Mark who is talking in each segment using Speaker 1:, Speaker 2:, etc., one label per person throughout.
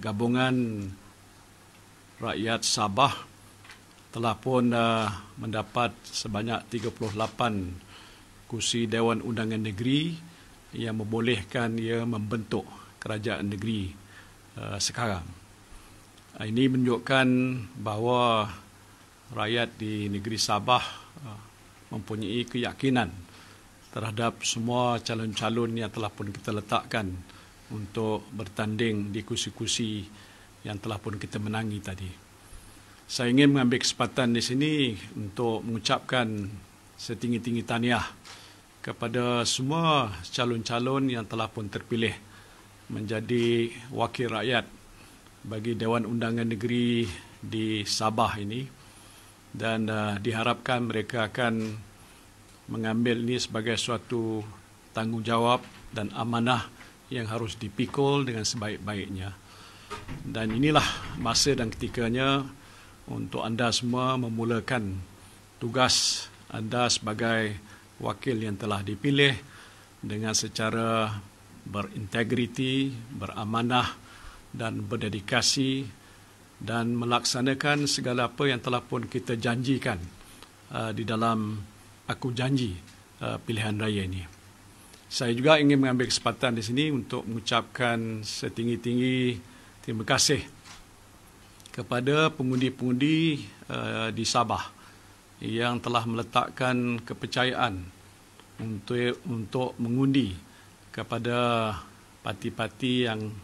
Speaker 1: gabungan rakyat Sabah telah pun uh, mendapat sebanyak 38 kursi Dewan Undangan Negeri yang membolehkan ia membentuk kerajaan negeri uh, sekarang. Uh, ini menunjukkan bahawa rakyat di negeri Sabah uh, mempunyai keyakinan terhadap semua calon-calon yang telah pun kita letakkan untuk bertanding di kursi-kursi yang telah pun kita menangi tadi. Saya ingin mengambil kesempatan di sini untuk mengucapkan setinggi-tinggi tahniah kepada semua calon-calon yang telah pun terpilih menjadi wakil rakyat bagi Dewan Undangan Negeri di Sabah ini dan uh, diharapkan mereka akan mengambil ini sebagai suatu tanggungjawab dan amanah yang harus dipikul dengan sebaik-baiknya. Dan inilah masa dan ketikanya untuk anda semua memulakan tugas anda sebagai wakil yang telah dipilih dengan secara berintegriti, beramanah dan berdedikasi dan melaksanakan segala apa yang telah pun kita janjikan uh, di dalam aku janji uh, pilihan raya ini saya juga ingin mengambil kesempatan di sini untuk mengucapkan setinggi-tinggi terima kasih kepada pengundi-pengundi eh, di Sabah yang telah meletakkan kepercayaan untuk untuk mengundi kepada parti-parti yang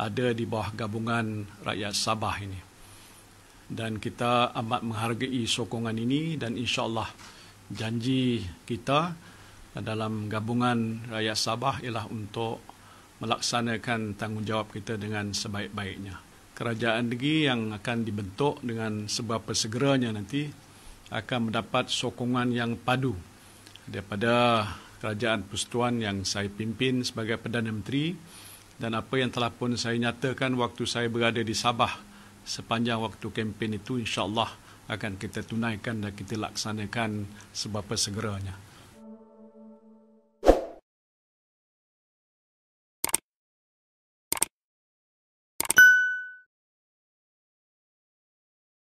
Speaker 1: ada di bawah gabungan rakyat Sabah ini. Dan kita amat menghargai sokongan ini dan insya-Allah janji kita dalam gabungan raya Sabah ialah untuk melaksanakan tanggungjawab kita dengan sebaik-baiknya. Kerajaan negeri yang akan dibentuk dengan seberapa segeranya nanti akan mendapat sokongan yang padu daripada kerajaan persekutuan yang saya pimpin sebagai Perdana Menteri dan apa yang telah pun saya nyatakan waktu saya berada di Sabah sepanjang waktu kempen itu Insyaallah akan kita tunaikan dan kita laksanakan seberapa segeranya.